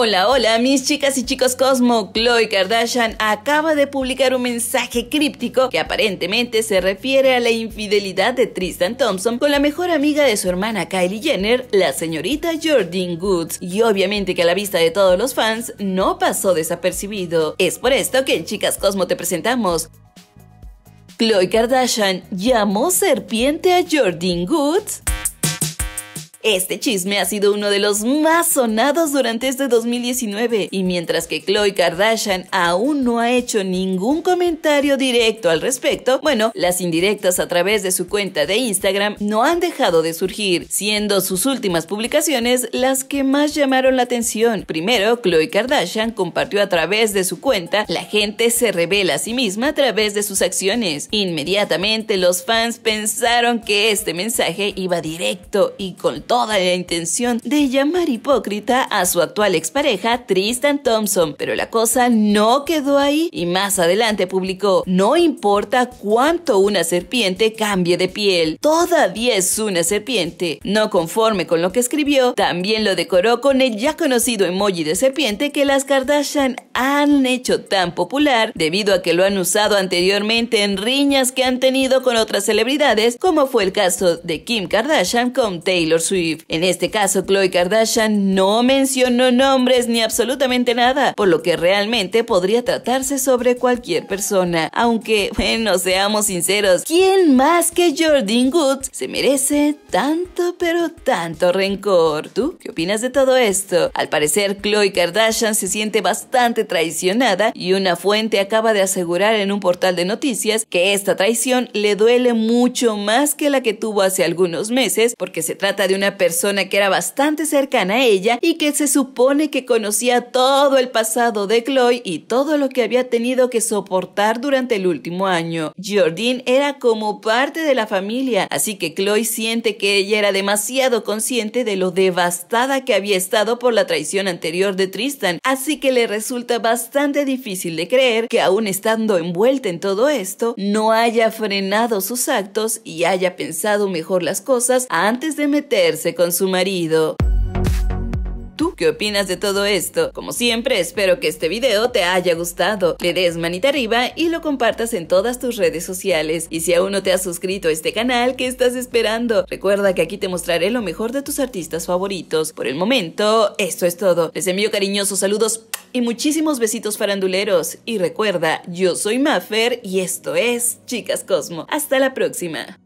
Hola, hola, mis chicas y chicos Cosmo. Chloe Kardashian acaba de publicar un mensaje críptico que aparentemente se refiere a la infidelidad de Tristan Thompson con la mejor amiga de su hermana Kylie Jenner, la señorita Jordyn Goods, Y obviamente que a la vista de todos los fans no pasó desapercibido. Es por esto que en Chicas Cosmo te presentamos Chloe Kardashian llamó serpiente a Jordyn Woods. Este chisme ha sido uno de los más sonados durante este 2019 y mientras que Khloe Kardashian aún no ha hecho ningún comentario directo al respecto, bueno, las indirectas a través de su cuenta de Instagram no han dejado de surgir, siendo sus últimas publicaciones las que más llamaron la atención. Primero, Khloe Kardashian compartió a través de su cuenta La gente se revela a sí misma a través de sus acciones. Inmediatamente los fans pensaron que este mensaje iba directo y con todo toda la intención de llamar hipócrita a su actual expareja Tristan Thompson, pero la cosa no quedó ahí y más adelante publicó, no importa cuánto una serpiente cambie de piel, todavía es una serpiente. No conforme con lo que escribió, también lo decoró con el ya conocido emoji de serpiente que las Kardashian han hecho tan popular debido a que lo han usado anteriormente en riñas que han tenido con otras celebridades, como fue el caso de Kim Kardashian con Taylor Swift. En este caso, Khloe Kardashian no mencionó nombres ni absolutamente nada, por lo que realmente podría tratarse sobre cualquier persona. Aunque, bueno, seamos sinceros, ¿quién más que Jordan Woods se merece tanto pero tanto rencor? ¿Tú qué opinas de todo esto? Al parecer, Chloe Kardashian se siente bastante traicionada y una fuente acaba de asegurar en un portal de noticias que esta traición le duele mucho más que la que tuvo hace algunos meses porque se trata de una persona que era bastante cercana a ella y que se supone que conocía todo el pasado de Chloe y todo lo que había tenido que soportar durante el último año. Jordyn era como parte de la familia, así que Chloe siente que ella era demasiado consciente de lo devastada que había estado por la traición anterior de Tristan, así que le resulta bastante difícil de creer que aún estando envuelta en todo esto, no haya frenado sus actos y haya pensado mejor las cosas antes de meterse con su marido. ¿Tú qué opinas de todo esto? Como siempre, espero que este video te haya gustado. Le des manita arriba y lo compartas en todas tus redes sociales. Y si aún no te has suscrito a este canal, ¿qué estás esperando? Recuerda que aquí te mostraré lo mejor de tus artistas favoritos. Por el momento, esto es todo. Les envío cariñosos saludos y muchísimos besitos faranduleros. Y recuerda, yo soy Maffer y esto es Chicas Cosmo. Hasta la próxima.